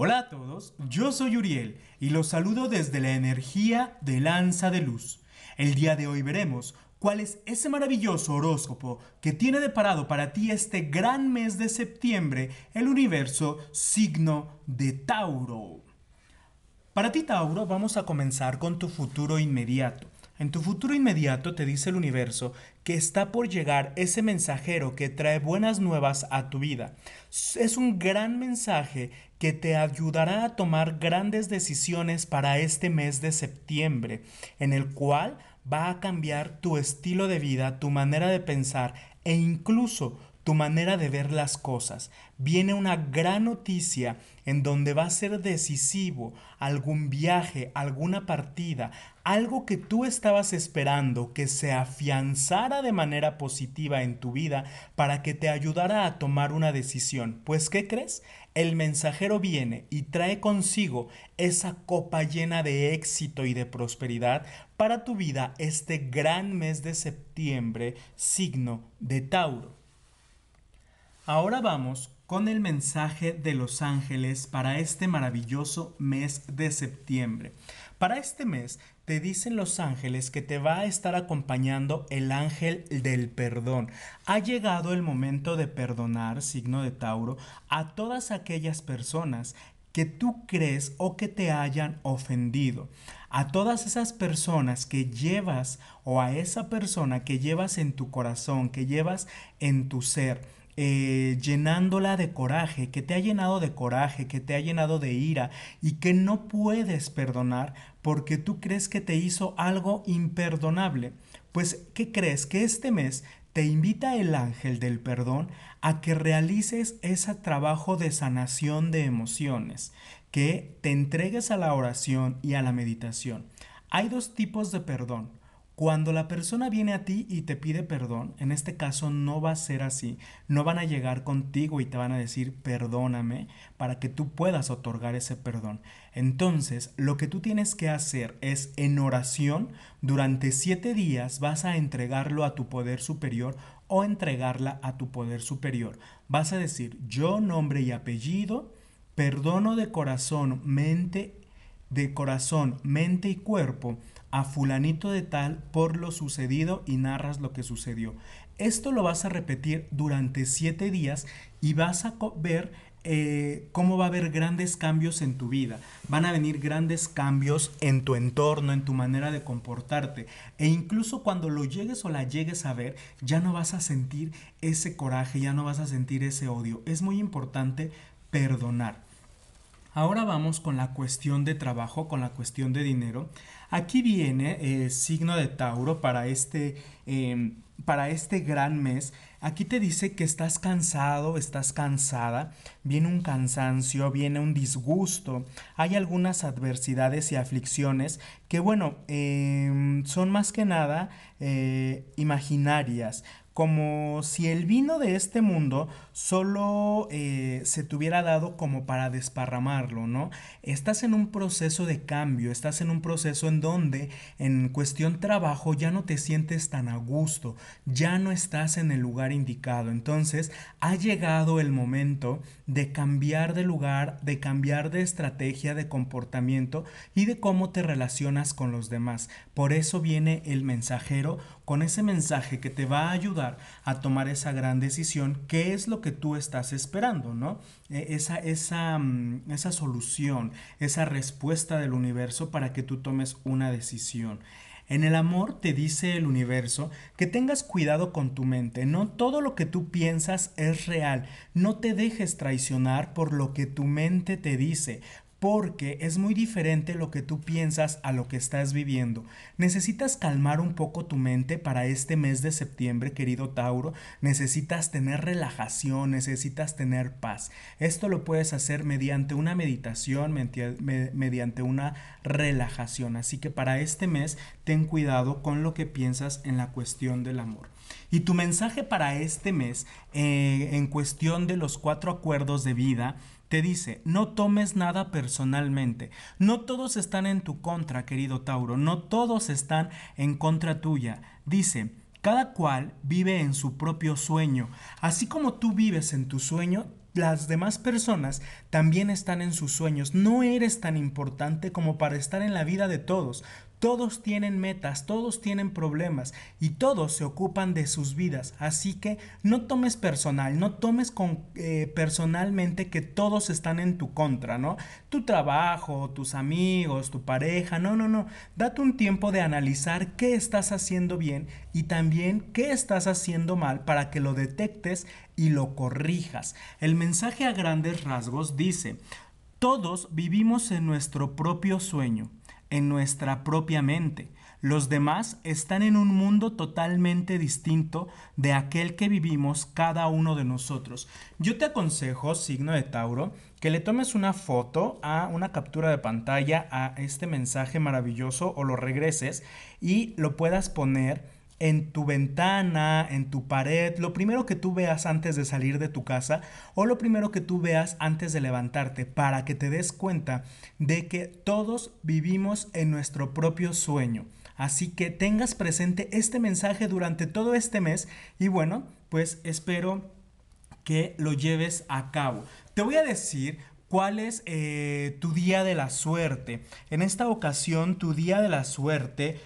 Hola a todos, yo soy Uriel y los saludo desde la energía de Lanza de Luz. El día de hoy veremos cuál es ese maravilloso horóscopo que tiene deparado para ti este gran mes de septiembre el universo signo de Tauro. Para ti Tauro vamos a comenzar con tu futuro inmediato. En tu futuro inmediato te dice el universo que está por llegar ese mensajero que trae buenas nuevas a tu vida. Es un gran mensaje que te ayudará a tomar grandes decisiones para este mes de septiembre, en el cual va a cambiar tu estilo de vida, tu manera de pensar e incluso tu manera de ver las cosas. Viene una gran noticia en donde va a ser decisivo algún viaje, alguna partida, algo que tú estabas esperando que se afianzara de manera positiva en tu vida para que te ayudara a tomar una decisión. Pues, ¿qué crees? El mensajero viene y trae consigo esa copa llena de éxito y de prosperidad para tu vida este gran mes de septiembre, signo de Tauro. Ahora vamos con el mensaje de los ángeles para este maravilloso mes de septiembre. Para este mes te dicen los ángeles que te va a estar acompañando el ángel del perdón. Ha llegado el momento de perdonar, signo de Tauro, a todas aquellas personas que tú crees o que te hayan ofendido. A todas esas personas que llevas o a esa persona que llevas en tu corazón, que llevas en tu ser eh, llenándola de coraje, que te ha llenado de coraje, que te ha llenado de ira y que no puedes perdonar porque tú crees que te hizo algo imperdonable. Pues, ¿qué crees? Que este mes te invita el ángel del perdón a que realices ese trabajo de sanación de emociones, que te entregues a la oración y a la meditación. Hay dos tipos de perdón. Cuando la persona viene a ti y te pide perdón, en este caso no va a ser así. No van a llegar contigo y te van a decir perdóname para que tú puedas otorgar ese perdón. Entonces, lo que tú tienes que hacer es en oración, durante siete días vas a entregarlo a tu poder superior o entregarla a tu poder superior. Vas a decir, yo nombre y apellido, perdono de corazón, mente, de corazón, mente y cuerpo a fulanito de tal por lo sucedido y narras lo que sucedió. Esto lo vas a repetir durante siete días y vas a ver eh, cómo va a haber grandes cambios en tu vida. Van a venir grandes cambios en tu entorno, en tu manera de comportarte. E incluso cuando lo llegues o la llegues a ver, ya no vas a sentir ese coraje, ya no vas a sentir ese odio. Es muy importante perdonar. Ahora vamos con la cuestión de trabajo, con la cuestión de dinero. Aquí viene el eh, signo de Tauro para este, em, para este gran mes. Aquí te dice que estás cansado, estás cansada, viene un cansancio, viene un disgusto, hay algunas adversidades y aflicciones que bueno, em, son más que nada eh, imaginarias como si el vino de este mundo solo eh, se te hubiera dado como para desparramarlo, ¿no? Estás en un proceso de cambio, estás en un proceso en donde en cuestión trabajo ya no te sientes tan a gusto, ya no estás en el lugar indicado. Entonces ha llegado el momento de cambiar de lugar, de cambiar de estrategia, de comportamiento y de cómo te relacionas con los demás. Por eso viene el mensajero con ese mensaje que te va a ayudar a tomar esa gran decisión, qué es lo que tú estás esperando, ¿no? E, esa, esa, mm, esa solución, esa respuesta del universo para que tú tomes una decisión. En el amor te dice el universo que tengas cuidado con tu mente, no todo lo que tú piensas es real, no te dejes traicionar por lo que tu mente te dice, porque es muy diferente lo que tú piensas a lo que estás viviendo. Necesitas calmar un poco tu mente para este mes de septiembre, querido Tauro. Necesitas tener relajación, necesitas tener paz. Esto lo puedes hacer mediante una meditación, mediante una relajación. Así que para este mes, ten cuidado con lo que piensas en la cuestión del amor. Y tu mensaje para este mes, eh, en cuestión de los cuatro acuerdos de vida, te dice, no tomes nada personalmente. No todos están en tu contra, querido Tauro, no todos están en contra tuya. Dice, cada cual vive en su propio sueño. Así como tú vives en tu sueño, las demás personas también están en sus sueños. No eres tan importante como para estar en la vida de todos. Todos tienen metas, todos tienen problemas y todos se ocupan de sus vidas. Así que no tomes personal, no tomes eh, personalmente que todos están en tu contra, ¿no? Tu trabajo, tus amigos, tu pareja, no, no, no. Date un tiempo de analizar qué estás haciendo bien y también qué estás haciendo mal para que lo detectes y lo corrijas. El mensaje a grandes rasgos dice, todos vivimos en nuestro propio sueño en nuestra propia mente. Los demás están en un mundo totalmente distinto de aquel que vivimos cada uno de nosotros. Yo te aconsejo, signo de Tauro, que le tomes una foto a una captura de pantalla a este mensaje maravilloso o lo regreses y lo puedas poner en tu ventana, en tu pared, lo primero que tú veas antes de salir de tu casa o lo primero que tú veas antes de levantarte para que te des cuenta de que todos vivimos en nuestro propio sueño. Así que tengas presente este mensaje durante todo este mes y bueno, pues espero que lo lleves a cabo. Te voy a decir ¿Cuál es eh, tu día de la suerte? En esta ocasión, tu día de la suerte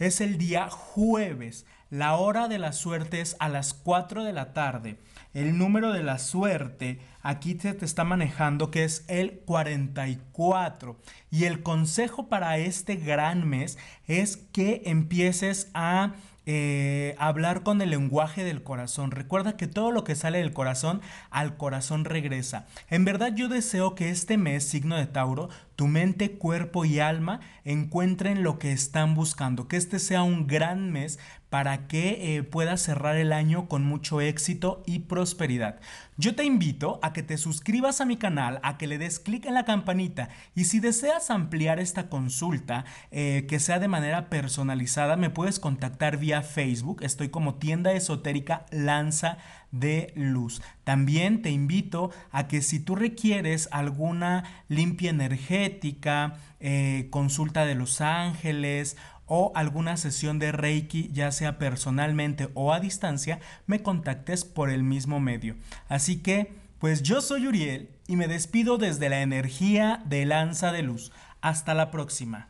es el día jueves. La hora de la suerte es a las 4 de la tarde. El número de la suerte aquí te está manejando que es el 44. Y el consejo para este gran mes es que empieces a eh, hablar con el lenguaje del corazón. Recuerda que todo lo que sale del corazón, al corazón regresa. En verdad yo deseo que este mes, signo de Tauro, tu mente, cuerpo y alma encuentren lo que están buscando. Que este sea un gran mes para que eh, puedas cerrar el año con mucho éxito y prosperidad. Yo te invito a que te suscribas a mi canal, a que le des clic en la campanita y si deseas ampliar esta consulta, eh, que sea de manera personalizada, me puedes contactar vía Facebook. Estoy como tienda esotérica Lanza de Luz. También te invito a que si tú requieres alguna limpia energética, ética, eh, consulta de los ángeles o alguna sesión de Reiki, ya sea personalmente o a distancia, me contactes por el mismo medio. Así que, pues yo soy Uriel y me despido desde la energía de Lanza de Luz. Hasta la próxima.